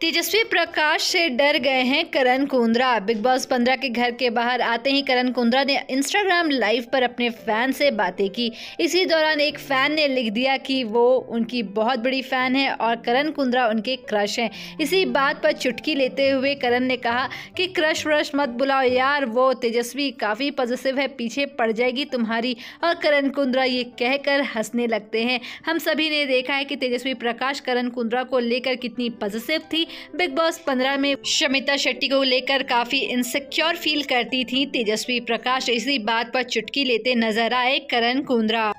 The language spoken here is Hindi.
तेजस्वी प्रकाश से डर गए हैं करण कुंद्रा बिग बॉस पंद्रह के घर के बाहर आते ही करण कुंद्रा ने इंस्टाग्राम लाइव पर अपने फैन से बातें की इसी दौरान एक फ़ैन ने लिख दिया कि वो उनकी बहुत बड़ी फ़ैन है और करण कुंद्रा उनके क्रश हैं इसी बात पर चुटकी लेते हुए करण ने कहा कि क्रश व्रश मत बुलाओ यार वो तेजस्वी काफ़ी पॉजिटिव है पीछे पड़ जाएगी तुम्हारी और करण कुंद्रा ये कहकर हंसने लगते हैं हम सभी ने देखा है कि तेजस्वी प्रकाश करण कुंद्रा को लेकर कितनी पॉजिटिव थी बिग बॉस 15 में शमिता शेट्टी को लेकर काफी इनसिक्योर फील करती थी तेजस्वी प्रकाश इसी बात पर चुटकी लेते नजर आए करण कुंद्रा